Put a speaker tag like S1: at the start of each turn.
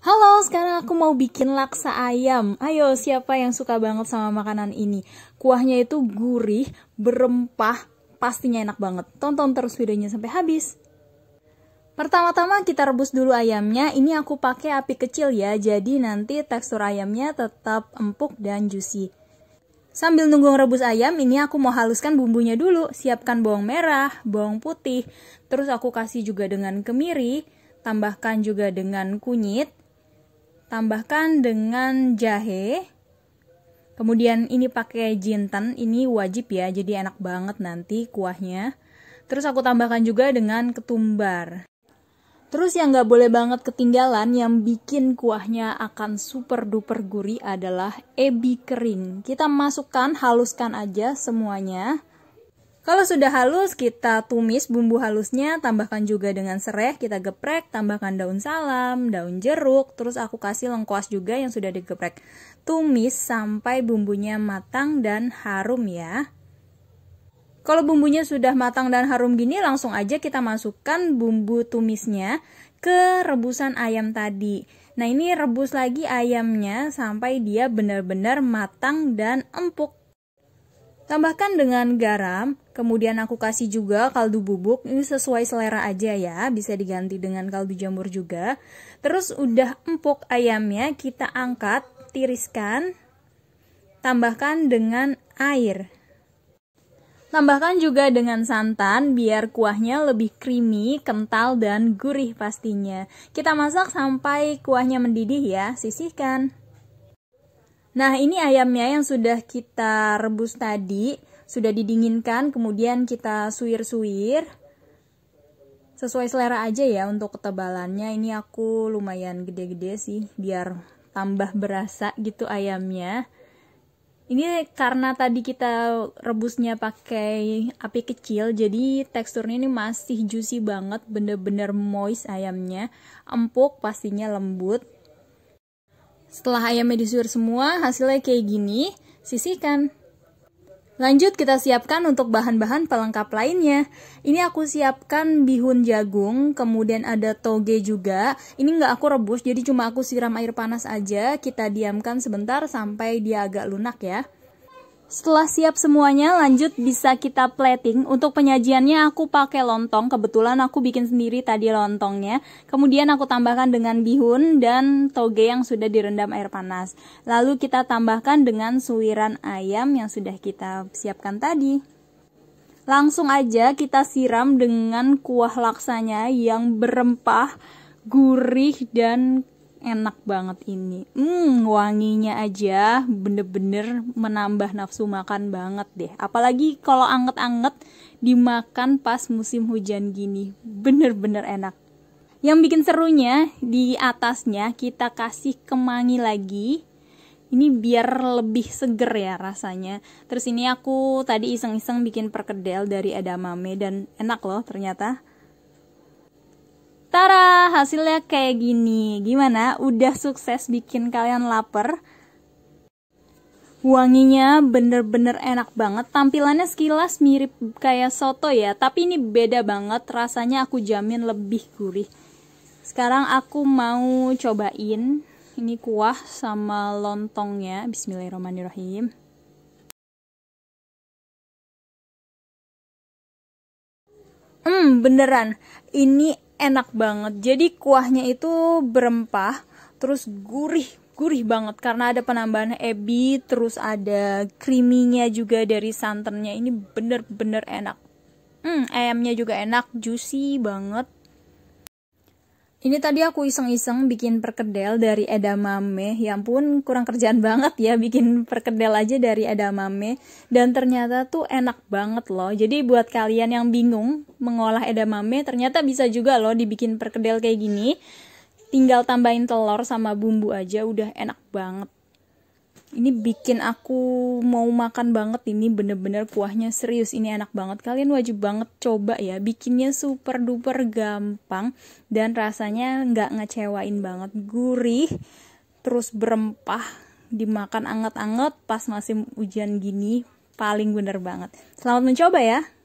S1: Halo, sekarang aku mau bikin laksa ayam. Ayo, siapa yang suka banget sama makanan ini? Kuahnya itu gurih, berempah, pastinya enak banget. Tonton terus videonya sampai habis. Pertama-tama kita rebus dulu ayamnya. Ini aku pakai api kecil ya, jadi nanti tekstur ayamnya tetap empuk dan juicy. Sambil nunggu rebus ayam, ini aku mau haluskan bumbunya dulu. Siapkan bawang merah, bawang putih, terus aku kasih juga dengan kemiri, tambahkan juga dengan kunyit, tambahkan dengan jahe. Kemudian ini pakai jintan, ini wajib ya, jadi enak banget nanti kuahnya. Terus aku tambahkan juga dengan ketumbar. Terus yang nggak boleh banget ketinggalan yang bikin kuahnya akan super duper gurih adalah ebi kering. Kita masukkan, haluskan aja semuanya. Kalau sudah halus, kita tumis bumbu halusnya, tambahkan juga dengan serai, kita geprek, tambahkan daun salam, daun jeruk, terus aku kasih lengkuas juga yang sudah digeprek. Tumis sampai bumbunya matang dan harum ya. Kalau bumbunya sudah matang dan harum gini, langsung aja kita masukkan bumbu tumisnya ke rebusan ayam tadi. Nah, ini rebus lagi ayamnya sampai dia benar-benar matang dan empuk. Tambahkan dengan garam, kemudian aku kasih juga kaldu bubuk, ini sesuai selera aja ya, bisa diganti dengan kaldu jamur juga. Terus udah empuk ayamnya, kita angkat, tiriskan, tambahkan dengan air. Tambahkan juga dengan santan biar kuahnya lebih creamy, kental, dan gurih pastinya. Kita masak sampai kuahnya mendidih ya, sisihkan. Nah, ini ayamnya yang sudah kita rebus tadi, sudah didinginkan, kemudian kita suwir-suwir. Sesuai selera aja ya untuk ketebalannya. Ini aku lumayan gede-gede sih, biar tambah berasa gitu ayamnya. Ini karena tadi kita rebusnya pakai api kecil, jadi teksturnya ini masih juicy banget, bener-bener moist ayamnya, empuk pastinya lembut. Setelah ayamnya disuir semua, hasilnya kayak gini, sisihkan. Lanjut kita siapkan untuk bahan-bahan pelengkap lainnya. Ini aku siapkan bihun jagung, kemudian ada toge juga. Ini nggak aku rebus, jadi cuma aku siram air panas aja. Kita diamkan sebentar sampai dia agak lunak ya. Setelah siap semuanya, lanjut bisa kita plating. Untuk penyajiannya aku pakai lontong, kebetulan aku bikin sendiri tadi lontongnya. Kemudian aku tambahkan dengan bihun dan toge yang sudah direndam air panas. Lalu kita tambahkan dengan suiran ayam yang sudah kita siapkan tadi. Langsung aja kita siram dengan kuah laksanya yang berempah, gurih dan enak banget ini. Hmm, wanginya aja bener-bener menambah nafsu makan banget deh. Apalagi kalau anget-anget dimakan pas musim hujan gini, bener-bener enak. Yang bikin serunya di atasnya kita kasih kemangi lagi. Ini biar lebih seger ya rasanya. Terus ini aku tadi iseng-iseng bikin perkedel dari edamame dan enak loh ternyata. Tara, hasilnya kayak gini. Gimana? Udah sukses bikin kalian lapar? Wanginya bener-bener enak banget. Tampilannya sekilas mirip kayak soto ya, tapi ini beda banget. Rasanya aku jamin lebih gurih. Sekarang aku mau cobain ini kuah sama lontongnya. Bismillahirrahmanirrahim. Hmm, beneran. Ini enak banget. Jadi kuahnya itu berempah, terus gurih, gurih banget karena ada penambahan ebi, terus ada creaminya juga dari santannya. Ini bener-bener enak. Hmm, ayamnya juga enak, juicy banget. Ini tadi aku iseng-iseng bikin perkedel dari edamame. Ya pun kurang kerjaan banget ya bikin perkedel aja dari edamame. Dan ternyata tuh enak banget loh. Jadi buat kalian yang bingung mengolah edamame, ternyata bisa juga loh dibikin perkedel kayak gini. Tinggal tambahin telur sama bumbu aja udah enak banget ini bikin aku mau makan banget ini bener-bener kuahnya serius ini enak banget kalian wajib banget coba ya bikinnya super duper gampang dan rasanya nggak ngecewain banget gurih terus berempah dimakan anget-anget pas masih hujan gini paling bener banget selamat mencoba ya